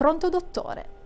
Pronto dottore?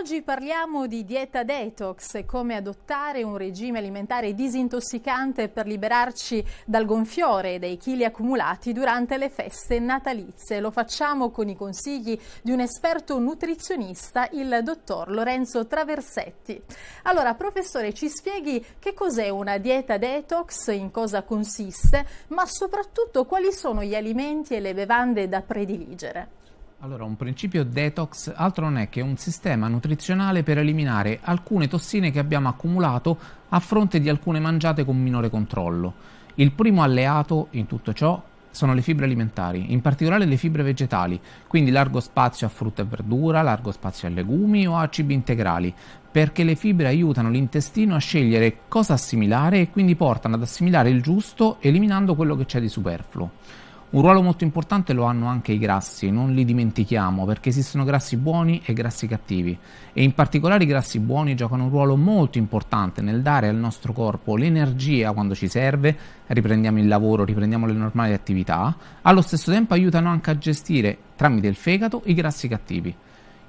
Oggi parliamo di dieta detox, come adottare un regime alimentare disintossicante per liberarci dal gonfiore e dai chili accumulati durante le feste natalizie. Lo facciamo con i consigli di un esperto nutrizionista, il dottor Lorenzo Traversetti. Allora, professore, ci spieghi che cos'è una dieta detox, in cosa consiste, ma soprattutto quali sono gli alimenti e le bevande da prediligere? Allora, un principio detox altro non è che un sistema nutrizionale per eliminare alcune tossine che abbiamo accumulato a fronte di alcune mangiate con minore controllo. Il primo alleato in tutto ciò sono le fibre alimentari, in particolare le fibre vegetali, quindi largo spazio a frutta e verdura, largo spazio a legumi o a cibi integrali, perché le fibre aiutano l'intestino a scegliere cosa assimilare e quindi portano ad assimilare il giusto eliminando quello che c'è di superfluo. Un ruolo molto importante lo hanno anche i grassi, non li dimentichiamo, perché esistono grassi buoni e grassi cattivi e in particolare i grassi buoni giocano un ruolo molto importante nel dare al nostro corpo l'energia quando ci serve, riprendiamo il lavoro, riprendiamo le normali attività, allo stesso tempo aiutano anche a gestire tramite il fegato i grassi cattivi.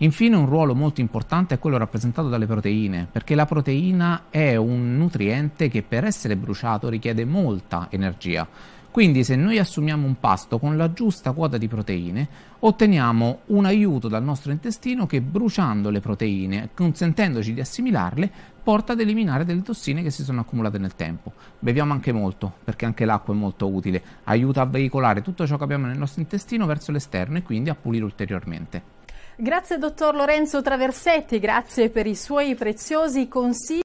Infine un ruolo molto importante è quello rappresentato dalle proteine, perché la proteina è un nutriente che per essere bruciato richiede molta energia quindi se noi assumiamo un pasto con la giusta quota di proteine, otteniamo un aiuto dal nostro intestino che bruciando le proteine, consentendoci di assimilarle, porta ad eliminare delle tossine che si sono accumulate nel tempo. Beviamo anche molto, perché anche l'acqua è molto utile, aiuta a veicolare tutto ciò che abbiamo nel nostro intestino verso l'esterno e quindi a pulire ulteriormente. Grazie dottor Lorenzo Traversetti, grazie per i suoi preziosi consigli.